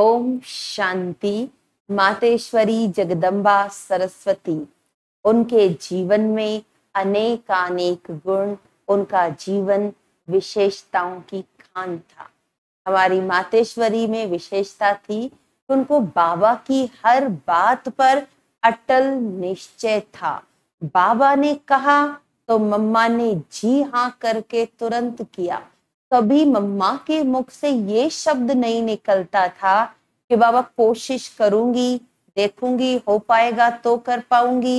ओम शांति मातेश्वरी जगदम्बा सरस्वती उनके जीवन में अनेक गुण उनका जीवन विशेषताओं की खान था हमारी मातेश्वरी में विशेषता थी उनको बाबा की हर बात पर अटल निश्चय था बाबा ने कहा तो मम्मा ने जी हाँ करके तुरंत किया कभी मम्मा के मुख से ये शब्द नहीं निकलता था कि बाबा कोशिश करूंगी देखूंगी हो पाएगा तो कर पाऊंगी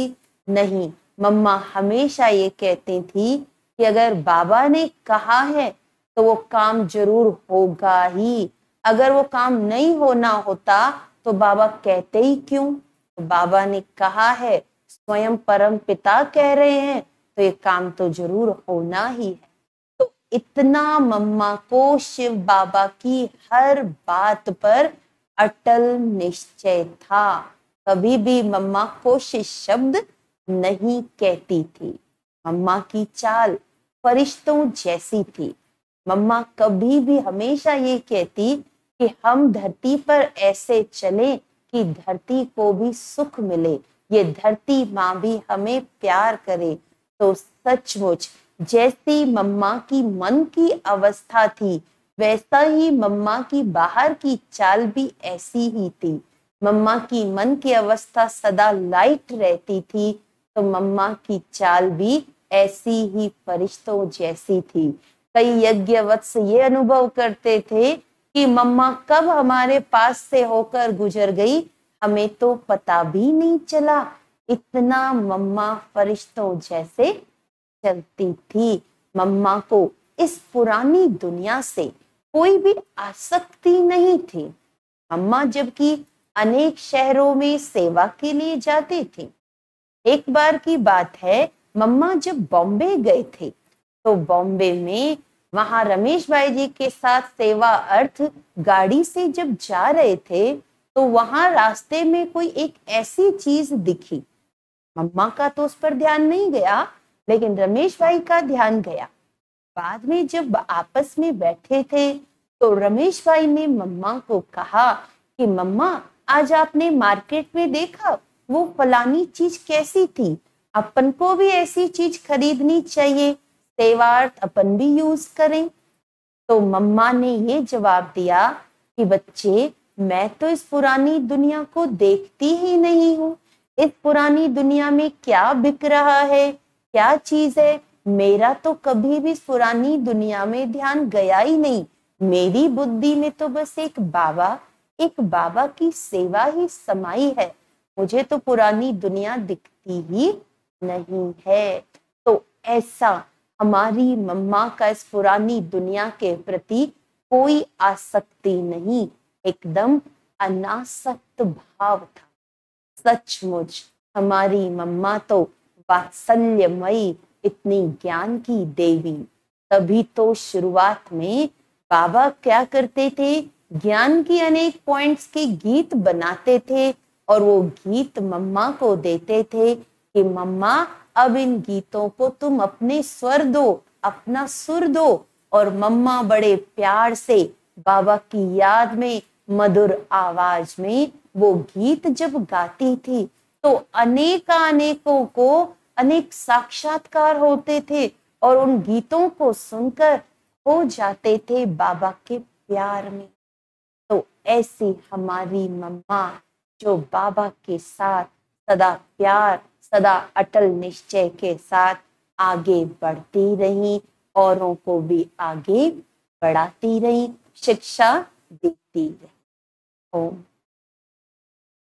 नहीं मम्मा हमेशा ये कहती थी कि अगर बाबा ने कहा है तो वो काम जरूर होगा ही अगर वो काम नहीं होना होता तो बाबा कहते ही क्यों तो बाबा ने कहा है स्वयं परम पिता कह रहे हैं तो ये काम तो जरूर होना ही है इतना मम्मा को शिव बाबा की हर बात पर अटल निश्चय था कभी भी मम्मा को शब्द नहीं कहती थी मम्मा की चाल फरिश्तों जैसी थी मम्मा कभी भी हमेशा ये कहती कि हम धरती पर ऐसे चले कि धरती को भी सुख मिले ये धरती माँ भी हमें प्यार करे तो सचमुच जैसी मम्मा की मन की अवस्था थी वैसा ही मम्मा की बाहर की चाल भी ऐसी ही थी मम्मा की मन की अवस्था सदा लाइट रहती थी तो मम्मा की चाल भी ऐसी ही फरिश्तों जैसी थी कई यज्ञवत्स ये अनुभव करते थे कि मम्मा कब हमारे पास से होकर गुजर गई हमें तो पता भी नहीं चला इतना मम्मा फरिश्तों जैसे चलती थी मम्मा को इस पुरानी दुनिया से कोई भी आसक्ति नहीं थी मम्मा जबकि अनेक शहरों में सेवा के लिए जाते थे एक बार की बात है मम्मा जब बॉम्बे गए थे तो बॉम्बे में वहां रमेश भाई जी के साथ सेवा अर्थ गाड़ी से जब जा रहे थे तो वहां रास्ते में कोई एक ऐसी चीज दिखी मम्मा का तो उस पर ध्यान नहीं गया लेकिन रमेश भाई का ध्यान गया बाद में जब आपस में बैठे थे तो रमेश भाई ने मम्मा को कहा कि मम्मा आज आपने मार्केट में देखा वो फलानी चीज कैसी थी अपन को भी ऐसी चीज खरीदनी चाहिए सेवार्थ अपन भी यूज करें तो मम्मा ने ये जवाब दिया कि बच्चे मैं तो इस पुरानी दुनिया को देखती ही नहीं हूँ इस पुरानी दुनिया में क्या बिक रहा है क्या चीज है मेरा तो कभी भी पुरानी दुनिया में ध्यान गया ही नहीं मेरी बुद्धि में तो बस एक बाबा एक बाबा की सेवा ही समाई है मुझे तो पुरानी दुनिया दिखती ही नहीं है तो ऐसा हमारी मम्मा का इस पुरानी दुनिया के प्रति कोई आसक्ति नहीं एकदम अनासक्त भाव था सचमुच हमारी मम्मा तो वात्सल्यमयी इतनी ज्ञान की देवी तभी तो शुरुआत में बाबा क्या करते थे ज्ञान की अनेक पॉइंट्स के गीत बनाते थे और वो गीत मम्मा को देते थे कि मम्मा अब इन गीतों को तुम अपने स्वर दो अपना सुर दो और मम्मा बड़े प्यार से बाबा की याद में मधुर आवाज में वो गीत जब गाती थी तो अनेक अनेकों को अनेक साक्षात्कार होते थे और उन गीतों को सुनकर हो जाते थे बाबा के प्यार में तो ऐसी हमारी मम्मा जो बाबा के साथ सदा प्यार सदा अटल निश्चय के साथ आगे बढ़ती रही औरों को भी आगे बढ़ाती रही शिक्षा देती रही ओम